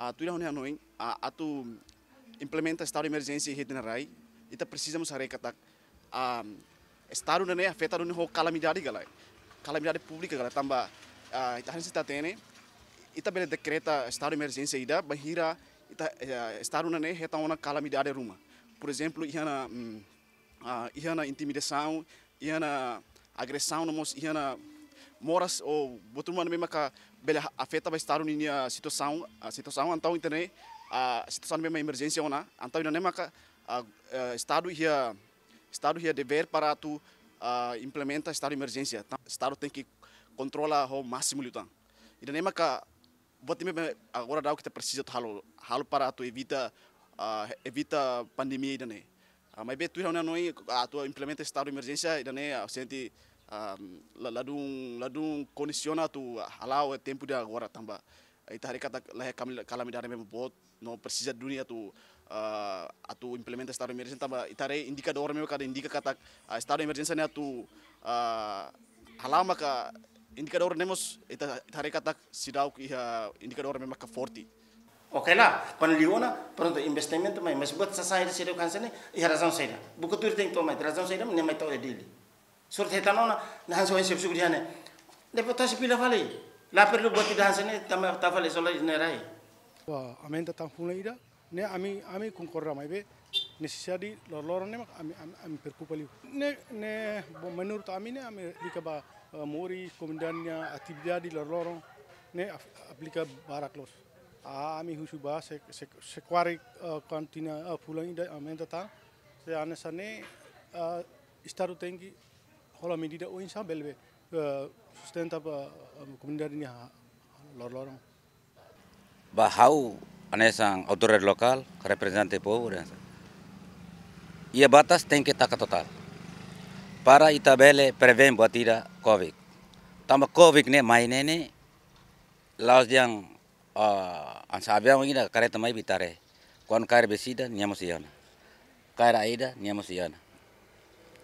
Ah, a tu irão não a a tu implementa estado de emergência hit na rai ita precisamos arrecadar a mm, estado na né afetado no calamidade galai calamidade pública galai tamba a ita hansi ta tene ita bele decreta estado de emergência ida bahira ita eh, estado na né heta ona calamidade ruma por exemplo ia na uh, mm, ah, ihana intimidação ihana agressão ia na moras ou botumana mesmo ka bela afeta vai estar uninya situação a situação então internet a situação mesmo emergência ona né? então não é maca estado ia estado ia dever para tu ah, implementa estado emergência então, estado tem que controlar o máximo lutang então. e não é maca bote mesmo agora dá o que te precisa tu halo halo para tu evita ah, evita pandemia e ah, não é mas betu não é a tu implementa estado emergência e não é sente um, ladung ladung condiciona tu halau e tempo dia agora tamba eh, ita hari kata lah calamidade mesmo bot no persija dunia tu uh, atu implementa estado emergency emergência tamba ita hari indicador mesmo kada indica kata uh, estado de tu ne uh, halama ka indicador nemos ita, ita hari kata sidau iha indicador mesmo ka forte Okay lá, quando lhe ona, pronto, investimento mas mas bota sa saída seria o câncer, e a razão seria. Buco tu tem que tomar, a razão seria, nem mais tal é Surat hetano na nahansa wen sepsu gudihane. Depo tasi pila fale. Laper lu buat tidak hansa ne tama tafale sola nerai. Wah, amin tatang pula ida. Ne ami ami kungkorra maibe necessary lorloran ne ami ami perkupali. Ne ne menurut ami ne ami dikaba mori komandannya atibja di lorloran ne eh, ya, aplika barak los. Ah, ami husuba sek sek sekwari eh, kantina eh, pulang ida amin tatang. Se anesane sane istaru kalau kami tidak oh insya belbe eh, sustain apa eh, komunitas ini ah, lor lorong. Bahau anesang autoridade lokal representante povo ia batas tem que total para itabele prevém batida covid tama covid ne mai ne laos yang uh, eh, ansabia wangi da kare tamai bitare kon kare besida niamo siana kare aida niamo siana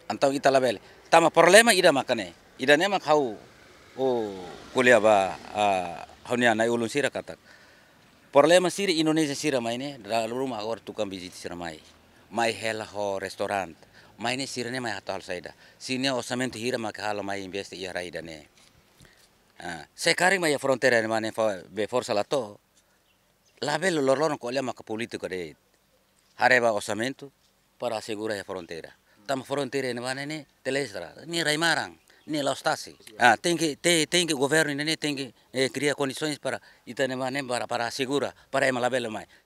Antau kita label, tama problema ida makane ida ne mak hau o oh, kuliah ba haunya na ulun sira katak problema siri Indonesia sira maine dalam rumah awar tukang bisnis sira mai mai hela ho restoran maine sira ne mai hatal saida sini osament hira mak hal mai invest ia rai ne sekarang mai frontera ne mane be forsa lato label lorlon ko le mak politiko de hareba osamento para segura ya frontera. tam fronteira ne vane ne telestra ni raimarang ni laustasi ah tem que tem, tem que governo ne tem que eh, criar condições para itanema vane para para segura para emalabela mai